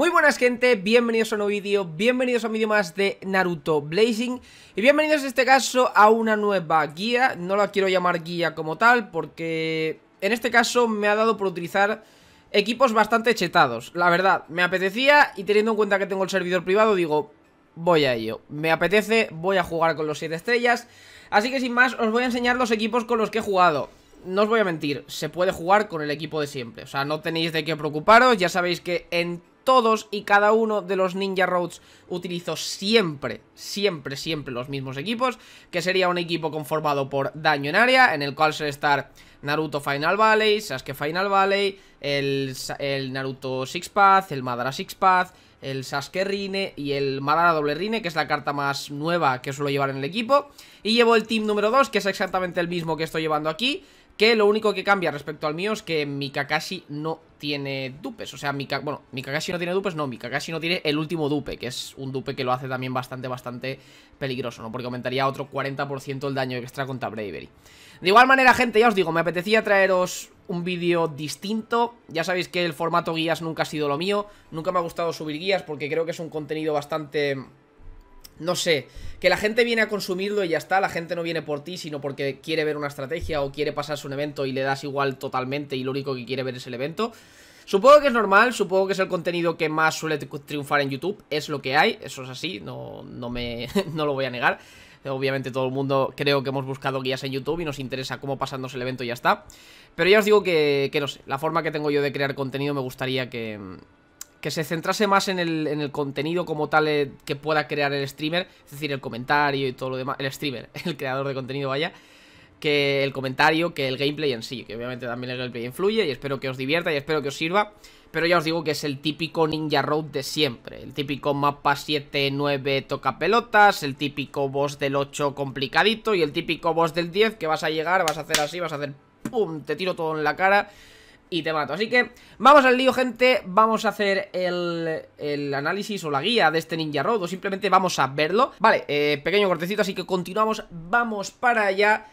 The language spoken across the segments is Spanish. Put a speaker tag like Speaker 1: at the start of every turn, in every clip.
Speaker 1: Muy buenas gente, bienvenidos a un nuevo vídeo, bienvenidos a un vídeo más de Naruto Blazing Y bienvenidos en este caso a una nueva guía, no la quiero llamar guía como tal porque en este caso me ha dado por utilizar equipos bastante chetados La verdad, me apetecía y teniendo en cuenta que tengo el servidor privado digo, voy a ello Me apetece, voy a jugar con los 7 estrellas Así que sin más os voy a enseñar los equipos con los que he jugado no os voy a mentir, se puede jugar con el equipo de siempre O sea, no tenéis de qué preocuparos, ya sabéis que en todos y cada uno de los Ninja Roads utilizo siempre, siempre, siempre los mismos equipos, que sería un equipo conformado por daño en área, en el cual suele estar Naruto Final Valley, Sasuke Final Valley, el, Naruto Six Path, el Madara Six Path, el Sasuke Rine y el Madara Doble Rine, que es la carta más nueva que suelo llevar en el equipo. Y llevo el team número 2, que es exactamente el mismo que estoy llevando aquí, que lo único que cambia respecto al mío es que mi Kakashi no tiene dupes. O sea, mi, bueno, Kakashi no tiene dupes, no, mi Kakashi no tiene el último dupe, que es un dupe que lo hace también bastante, bastante peligroso, ¿no? Porque aumentaría otro 40% el daño extra contra Bravery. De igual manera, gente, ya os digo, me apetecía traeros un vídeo distinto. Ya sabéis que el formato guías nunca ha sido lo mío. Nunca me ha gustado subir guías porque creo que es un contenido bastante no sé, que la gente viene a consumirlo y ya está, la gente no viene por ti, sino porque quiere ver una estrategia o quiere pasarse un evento y le das igual totalmente y lo único que quiere ver es el evento. Supongo que es normal, supongo que es el contenido que más suele triunfar en YouTube, es lo que hay, eso es así, no, no, me, lo voy a negar. Obviamente todo el mundo creo que hemos buscado guías en YouTube y nos interesa cómo pasándose el evento y ya está. Pero ya os digo que, que no sé, la forma que tengo yo de crear contenido me gustaría que, que se centrase más en el, contenido como tal eh, que pueda crear el streamer, es decir, el comentario y todo lo demás, el streamer, el creador de contenido vaya, que el comentario, que el gameplay en sí, que obviamente también el gameplay influye y espero que os divierta y espero que os sirva, pero ya os digo que es el típico Ninja Road de siempre, el típico mapa 7-9 toca pelotas, el típico boss del 8 complicadito y el típico boss del 10 que vas a llegar, vas a hacer así, vas a hacer pum, te tiro todo en la cara y te mato. Así que vamos al lío, gente. Vamos a hacer el, el análisis o la guía de este Ninja Road. O simplemente vamos a verlo. Vale, eh, pequeño cortecito, así que continuamos. Vamos para allá.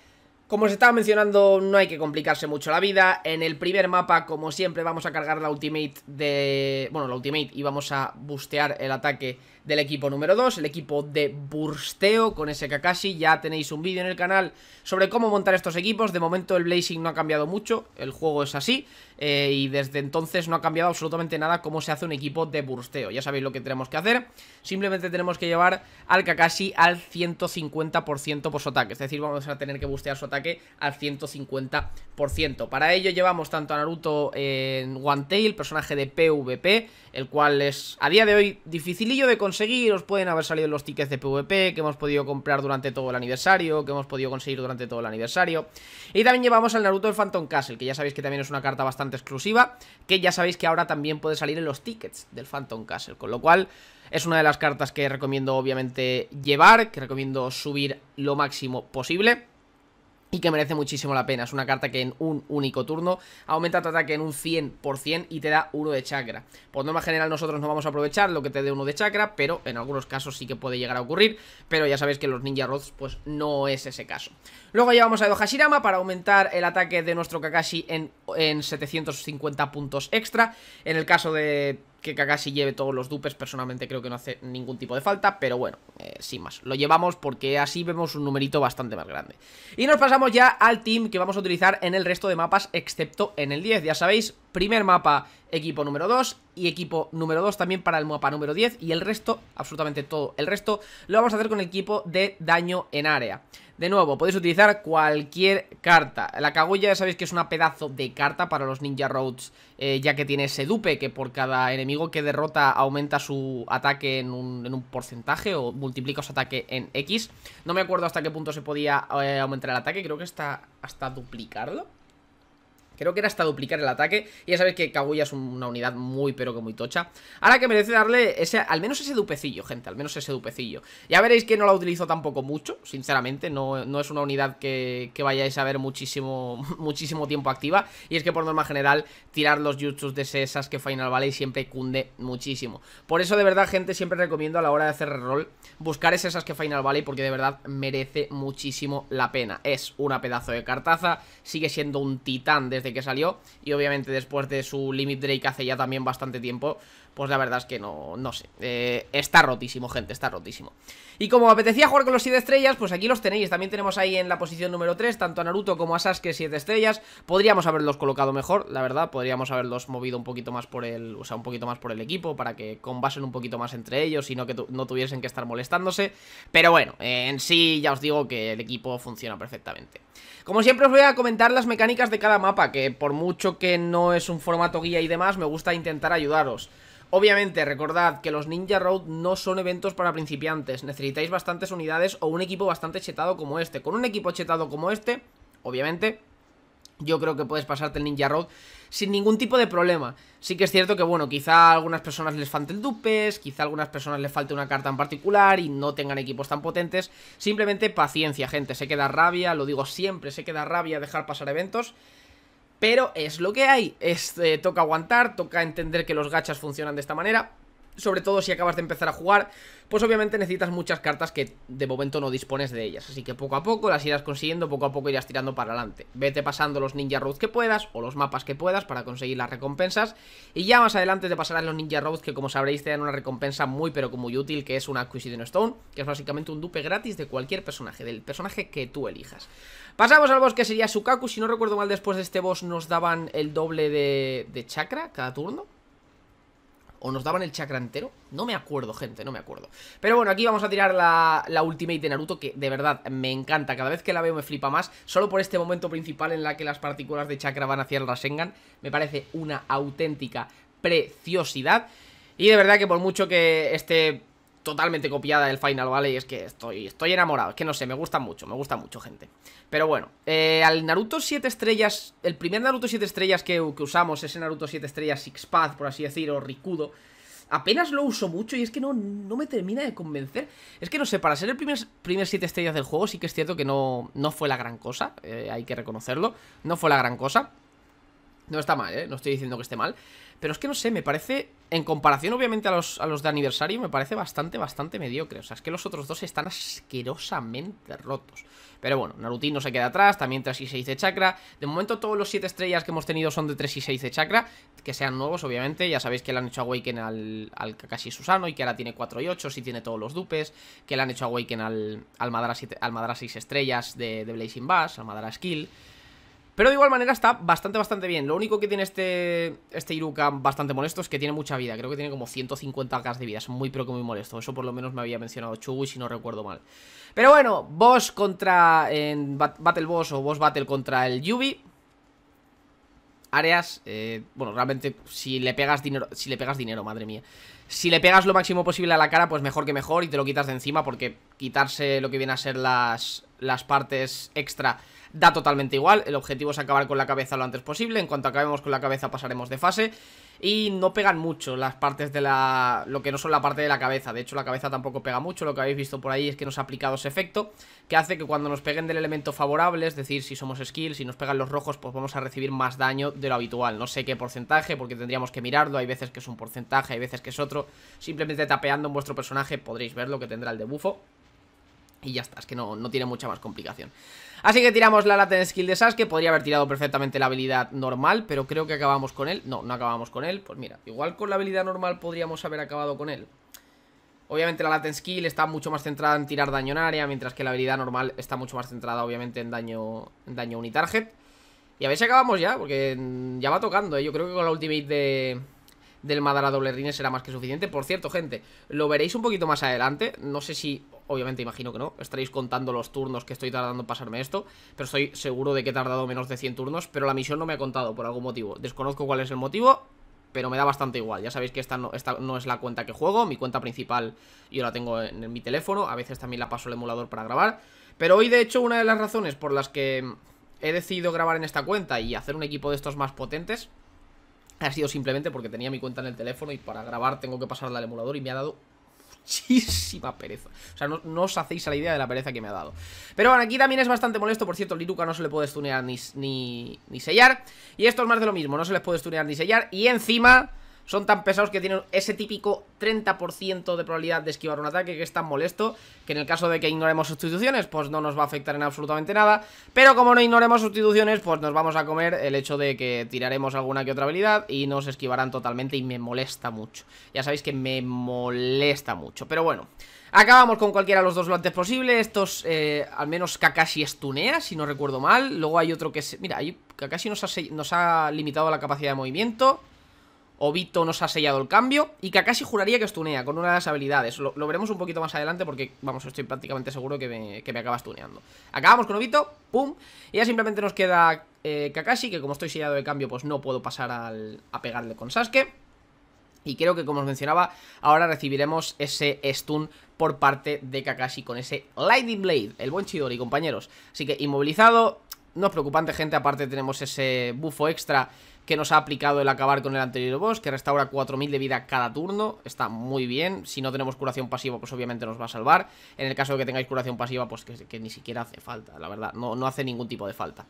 Speaker 1: Como os estaba mencionando, no hay que complicarse mucho la vida. En el primer mapa, como siempre, vamos a cargar la ultimate de... Bueno, la ultimate y vamos a bustear el ataque del equipo número 2, el equipo de Bursteo con ese Kakashi. Ya tenéis un vídeo en el canal sobre cómo montar estos equipos. De momento el Blazing no ha cambiado mucho, el juego es así. Eh, y desde entonces no ha cambiado absolutamente nada cómo se hace un equipo de Bursteo. Ya sabéis lo que tenemos que hacer. Simplemente tenemos que llevar al Kakashi al 150% por su ataque. Es decir, vamos a tener que bustear su ataque al 150%. Para ello llevamos tanto a Naruto en One Tail, personaje de PvP, el cual es a día de hoy dificilillo de conseguir conseguir, os pueden haber salido los tickets de PvP que hemos podido comprar durante todo el aniversario, que hemos podido conseguir durante todo el aniversario. Y también llevamos al Naruto del Phantom Castle, que ya sabéis que también es una carta bastante exclusiva, que ya sabéis que ahora también puede salir en los tickets del Phantom Castle, con lo cual es una de las cartas que recomiendo obviamente llevar, que recomiendo subir lo máximo posible y que merece muchísimo la pena. Es una carta que en un único turno aumenta tu ataque en un 100% y te da uno de chakra. Por norma general nosotros no vamos a aprovechar lo que te dé uno de chakra, pero en algunos casos sí que puede llegar a ocurrir, pero ya sabéis que los Ninja Rods pues no es ese caso. Luego vamos a Edo para aumentar el ataque de nuestro Kakashi en, en 750 puntos extra. En el caso de que Kakashi lleve todos los dupes, personalmente creo que no hace ningún tipo de falta, pero bueno, eh, sin más. Lo llevamos porque así vemos un numerito bastante más grande. Y nos pasamos ya al team que vamos a utilizar en el resto de mapas, excepto en el 10. Ya sabéis, primer mapa equipo número 2 y equipo número 2 también para el mapa número 10 y el resto, absolutamente todo el resto, lo vamos a hacer con el equipo de daño en área. De nuevo, podéis utilizar cualquier carta. La Kaguya ya sabéis que es una pedazo de carta para los Ninja Roads, eh, ya que tiene ese dupe que por cada enemigo que derrota aumenta su ataque en un, porcentaje o multiplica su ataque en X. No me acuerdo hasta qué punto se podía eh, aumentar el ataque, creo que está hasta duplicarlo. Creo que era hasta duplicar el ataque. Y ya sabéis que Kaguya es una unidad muy, pero que muy tocha. Ahora que merece darle ese, al menos ese dupecillo, gente. Al menos ese dupecillo. Ya veréis que no la utilizo tampoco mucho, sinceramente. No, es una unidad que, que, vayáis a ver muchísimo, muchísimo tiempo activa. Y es que por norma general, tirar los jutsus de esas que Final Valley siempre cunde muchísimo. Por eso, de verdad, gente, siempre recomiendo a la hora de hacer rol buscar esas que Final Valley porque de verdad merece muchísimo la pena. Es una pedazo de cartaza. Sigue siendo un titán desde que salió y obviamente después de su Limit Drake hace ya también bastante tiempo, pues la verdad es que no, no sé. Eh, está rotísimo, gente, está rotísimo. Y como apetecía jugar con los 7 estrellas, pues aquí los tenéis. También tenemos ahí en la posición número 3, tanto a Naruto como a Sasuke 7 estrellas. Podríamos haberlos colocado mejor, la verdad. Podríamos haberlos movido un poquito más por el, o sea, un poquito más por el equipo para que combasen un poquito más entre ellos y no que no tuviesen que estar molestándose. Pero bueno, eh, en sí ya os digo que el equipo funciona perfectamente. Como siempre os voy a comentar las mecánicas de cada mapa, que por mucho que no es un formato guía y demás, me gusta intentar ayudaros. Obviamente, recordad que los Ninja Road no son eventos para principiantes, necesitáis bastantes unidades o un equipo bastante chetado como este. Con un equipo chetado como este, obviamente, yo creo que puedes pasarte el Ninja Road sin ningún tipo de problema. Sí que es cierto que, bueno, quizá a algunas personas les falte el dupes, quizá a algunas personas les falte una carta en particular y no tengan equipos tan potentes. Simplemente paciencia, gente. Se queda rabia, lo digo siempre, se queda rabia dejar pasar eventos. Pero es lo que hay, Este toca aguantar, toca entender que los gachas funcionan de esta manera sobre todo si acabas de empezar a jugar, pues obviamente necesitas muchas cartas que de momento no dispones de ellas. Así que poco a poco las irás consiguiendo, poco a poco irás tirando para adelante. Vete pasando los Ninja Roads que puedas o los mapas que puedas para conseguir las recompensas. Y ya más adelante te pasarán los Ninja Roads que como sabréis te dan una recompensa muy pero como muy útil que es una Acquisition Stone, que es básicamente un dupe gratis de cualquier personaje, del personaje que tú elijas. Pasamos al boss que sería Sukaku, si no recuerdo mal después de este boss nos daban el doble de, de chakra cada turno o nos daban el chakra entero. No me acuerdo, gente, no me acuerdo. Pero bueno, aquí vamos a tirar la, la ultimate de Naruto, que de verdad me encanta. Cada vez que la veo me flipa más. Solo por este momento principal en la que las partículas de chakra van hacia el Rasengan. Me parece una auténtica preciosidad. Y de verdad que por mucho que este totalmente copiada del Final, ¿vale? Y es que estoy, estoy enamorado, es que no sé, me gusta mucho, me gusta mucho, gente. Pero bueno, eh, al Naruto 7 estrellas, el primer Naruto 7 estrellas que, usamos, ese Naruto 7 estrellas Six Path, por así decir, o Rikudo, apenas lo uso mucho y es que no, no me termina de convencer. Es que no sé, para ser el primer, primer 7 estrellas del juego sí que es cierto que no, no fue la gran cosa, eh, hay que reconocerlo, no fue la gran cosa. No está mal, ¿eh? No estoy diciendo que esté mal. Pero es que no sé, me parece, en comparación obviamente a los, de aniversario, me parece bastante, bastante mediocre. O sea, es que los otros dos están asquerosamente rotos. Pero bueno, Narutin no se queda atrás, también 3 y 6 de chakra. De momento todos los 7 estrellas que hemos tenido son de 3 y 6 de chakra, que sean nuevos obviamente. Ya sabéis que le han hecho Awaken al, al Kakashi Susano y que ahora tiene 4 y 8, si tiene todos los dupes. Que le han hecho Awaken al, al Madara, al 6 estrellas de, de Blazing Bass, al Madara Skill. Pero de igual manera está bastante, bastante bien Lo único que tiene este, este Iruka bastante molesto es que tiene mucha vida Creo que tiene como 150 gas de vida, es muy pero que muy molesto Eso por lo menos me había mencionado Chugui si no recuerdo mal Pero bueno, boss contra... En battle boss o boss battle contra el Yubi áreas. Eh, bueno, realmente si le pegas dinero. Si le pegas dinero, madre mía. Si le pegas lo máximo posible a la cara, pues mejor que mejor. Y te lo quitas de encima. Porque quitarse lo que viene a ser las las partes extra da totalmente igual. El objetivo es acabar con la cabeza lo antes posible. En cuanto acabemos con la cabeza pasaremos de fase. Y no pegan mucho las partes de la... lo que no son la parte de la cabeza. De hecho la cabeza tampoco pega mucho. Lo que habéis visto por ahí es que nos ha aplicado ese efecto. Que hace que cuando nos peguen del elemento favorable, es decir, si somos skills si nos pegan los rojos, pues vamos a recibir más daño de lo habitual. No sé qué porcentaje porque tendríamos que mirarlo. Hay veces que es un porcentaje, hay veces que es otro. Simplemente tapeando vuestro personaje podréis ver lo que tendrá el debufo. Y ya está, es que no, tiene mucha más complicación Así que tiramos la latent skill de Sasuke Podría haber tirado perfectamente la habilidad normal Pero creo que acabamos con él No, no acabamos con él Pues mira, igual con la habilidad normal podríamos haber acabado con él Obviamente la latent skill está mucho más centrada en tirar daño en área Mientras que la habilidad normal está mucho más centrada obviamente en daño, en daño unitarget Y a ver si acabamos ya Porque mm, ya va tocando, ¿eh? yo creo que con la ultimate de del Madara doble rines será más que suficiente. Por cierto, gente, lo veréis un poquito más adelante. No sé si obviamente imagino que no, estaréis contando los turnos que estoy tardando en pasarme esto, pero estoy seguro de que he tardado menos de 100 turnos, pero la misión no me ha contado por algún motivo, desconozco cuál es el motivo, pero me da bastante igual, ya sabéis que esta no, no es la cuenta que juego, mi cuenta principal yo la tengo en, en mi teléfono, a veces también la paso al emulador para grabar, pero hoy de hecho una de las razones por las que he decidido grabar en esta cuenta y hacer un equipo de estos más potentes ha sido simplemente porque tenía mi cuenta en el teléfono y para grabar tengo que pasarla al emulador y me ha dado muchísima pereza. O sea, no, os hacéis a la idea de la pereza que me ha dado. Pero bueno, aquí también es bastante molesto. Por cierto, Liruka no se le puede stunear ni, ni sellar. Y esto es más de lo mismo. No se les puede stunear ni sellar. Y encima son tan pesados que tienen ese típico 30% de probabilidad de esquivar un ataque que es tan molesto que en el caso de que ignoremos sustituciones pues no nos va a afectar en absolutamente nada, pero como no ignoremos sustituciones pues nos vamos a comer el hecho de que tiraremos alguna que otra habilidad y nos esquivarán totalmente y me molesta mucho, ya sabéis que me molesta mucho, pero bueno... Acabamos con cualquiera de los dos lo antes posible Estos, eh, al menos Kakashi estunea Si no recuerdo mal, luego hay otro que se... Mira, ahí Kakashi nos nos ha limitado la capacidad de movimiento Obito nos ha sellado el cambio y Kakashi juraría que estunea con una de las habilidades. Lo, veremos un poquito más adelante porque, vamos, estoy prácticamente seguro que me, que me acaba Acabamos con Obito, pum, y ya simplemente nos queda eh, Kakashi, que como estoy sellado de cambio, pues no puedo pasar a pegarle con Sasuke. Y creo que, como os mencionaba, ahora recibiremos ese stun por parte de Kakashi con ese Lightning Blade, el buen Chidori, compañeros. Así que inmovilizado, no es preocupante, gente, aparte tenemos ese bufo extra que nos ha aplicado el acabar con el anterior boss, que restaura 4000 de vida cada turno, está muy bien, si no tenemos curación pasiva pues obviamente nos va a salvar, en el caso de que tengáis curación pasiva pues que, ni siquiera hace falta, la verdad, no, no, hace ningún tipo de falta.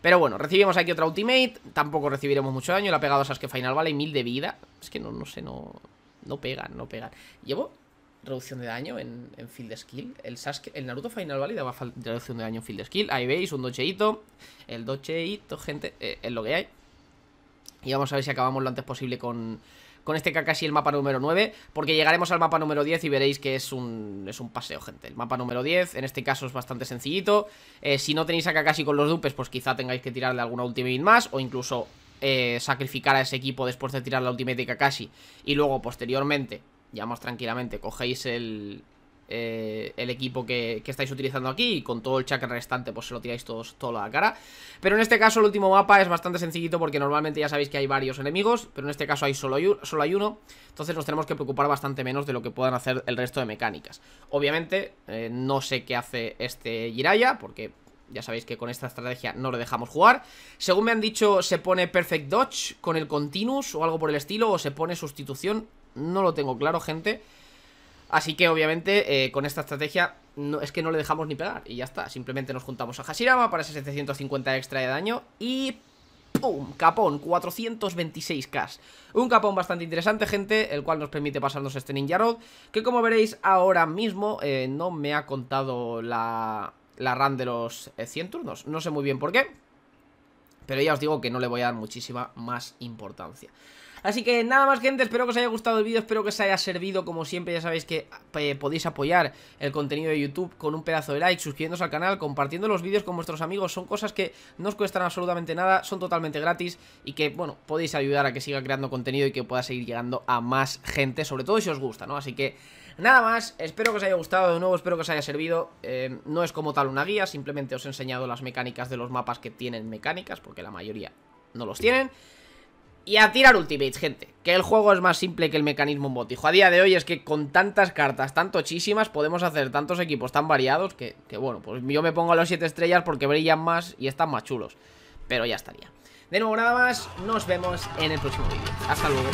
Speaker 1: Pero bueno, recibimos aquí otra ultimate, tampoco recibiremos mucho daño, La ha pegado a Sasuke Final vale 1000 de vida, es que no, no sé, no, no pegan, no pegan. Llevo reducción de daño en, en Field Skill. El, Sasuke, el Naruto Final Valley daba reducción de daño en Field Skill. Ahí veis un docheito. El docheito, gente, eh, es lo que hay. Y vamos a ver si acabamos lo antes posible con, con este Kakashi el mapa número 9 Porque llegaremos al mapa número 10 y veréis que es un, es un paseo, gente El mapa número 10 en este caso es bastante sencillito eh, Si no tenéis a Kakashi con los dupes, pues quizá tengáis que tirarle alguna ultimate más O incluso eh, sacrificar a ese equipo después de tirar la ultimate de Kakashi Y luego, posteriormente, más tranquilamente, cogéis el, eh, equipo que, estáis utilizando aquí y con todo el chakra restante pues se lo tiráis todos, a la cara. Pero en este caso el último mapa es bastante sencillito porque normalmente ya sabéis que hay varios enemigos, pero en este caso hay solo, hay, uno, entonces nos tenemos que preocupar bastante menos de lo que puedan hacer el resto de mecánicas. Obviamente eh, no sé qué hace este Jiraya porque... Ya sabéis que con esta estrategia no lo dejamos jugar Según me han dicho, se pone Perfect Dodge con el Continuous o algo por el estilo O se pone Sustitución no lo tengo claro, gente. Así que obviamente eh, con esta estrategia no, es que no le dejamos ni pegar y ya está. Simplemente nos juntamos a Hashirama para ese 750 extra de daño y... ¡Pum! Capón, 426k. Un capón bastante interesante, gente, el cual nos permite pasarnos este Ninja Road, que como veréis ahora mismo eh, no me ha contado la, la run de los 100 eh, turnos. No sé muy bien por qué, pero ya os digo que no le voy a dar muchísima más importancia. Así que nada más gente, espero que os haya gustado el vídeo, espero que os haya servido como siempre, ya sabéis que eh, podéis apoyar el contenido de YouTube con un pedazo de like, suscribiéndose al canal, compartiendo los vídeos con vuestros amigos, son cosas que no os cuestan absolutamente nada, son totalmente gratis y que, bueno, podéis ayudar a que siga creando contenido y que pueda seguir llegando a más gente, sobre todo si os gusta, ¿no? Así que... Nada más, espero que os haya gustado de nuevo, espero que os haya servido eh, No es como tal una guía, simplemente os he enseñado las mecánicas de los mapas que tienen mecánicas Porque la mayoría no los tienen y a tirar ultimates, gente Que el juego es más simple que el mecanismo un botijo A día de hoy es que con tantas cartas, tantochísimas, Podemos hacer tantos equipos tan variados que, que bueno, pues yo me pongo a los 7 estrellas Porque brillan más y están más chulos Pero ya estaría De nuevo nada más, nos vemos en el próximo vídeo Hasta luego